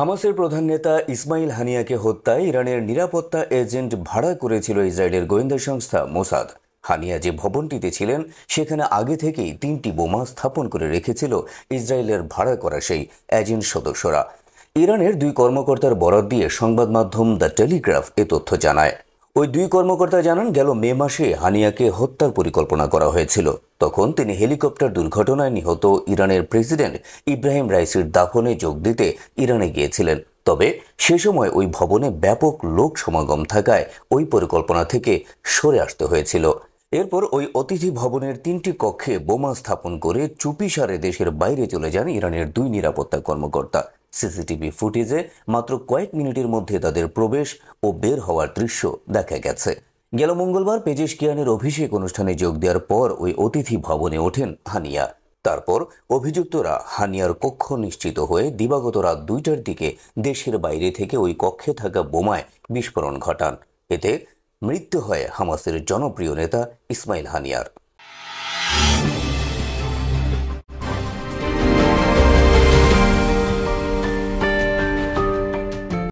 হামাসের প্রধান নেতা ইসমাইল হানিয়াকে হত্যায় ইরানের নিরাপত্তা এজেন্ট ভাড়া করেছিল ইসরায়েলের গোয়েন্দা সংস্থা মোসাদ হানিয়া যে ভবনটিতে ছিলেন সেখানে আগে থেকেই তিনটি বোমা স্থাপন করে রেখেছিল ইসরায়েলের ভাড়া করা সেই এজেন্ট সদস্যরা ইরানের দুই কর্মকর্তার বরাত দিয়ে সংবাদ মাধ্যম দ্য টেলিগ্রাফ এ তথ্য জানায় ওই দুই কর্মকর্তা জানান গেল মে মাসে হানিয়াকে হত্যার পরিকল্পনা করা হয়েছিল তখন তিনি হেলিকপ্টার দুর্ঘটনায় নিহত ইরানের প্রেসিডেন্ট ইব্রাহিম রাইসির দাফনে যোগ দিতে ইরানে গিয়েছিলেন তবে সে সময় ওই ভবনে ব্যাপক লোক সমাগম থাকায় ওই পরিকল্পনা থেকে সরে আসতে হয়েছিল এরপর ওই অতিথি ভবনের তিনটি কক্ষে বোমা স্থাপন করে চুপিসারে দেশের বাইরে চলে যান ইরানের দুই নিরাপত্তা কর্মকর্তা সিসিটিভি ফুটেজে মাত্র কয়েক মিনিটের মধ্যে তাদের প্রবেশ ও বের হওয়ার দৃশ্য দেখা গেছে গেল মঙ্গলবার পেজেশকিয়ানের অভিষেক অনুষ্ঠানে যোগ দেওয়ার পর ওই অতিথি ভবনে ওঠেন হানিয়া তারপর অভিযুক্তরা হানিয়ার কক্ষ নিশ্চিত হয়ে দিবাগত রাত দুইটার দিকে দেশের বাইরে থেকে ওই কক্ষে থাকা বোমায় বিস্ফোরণ ঘটান এতে মৃত্যু হয় হামাসের জনপ্রিয় নেতা ইসমাইল হানিয়ার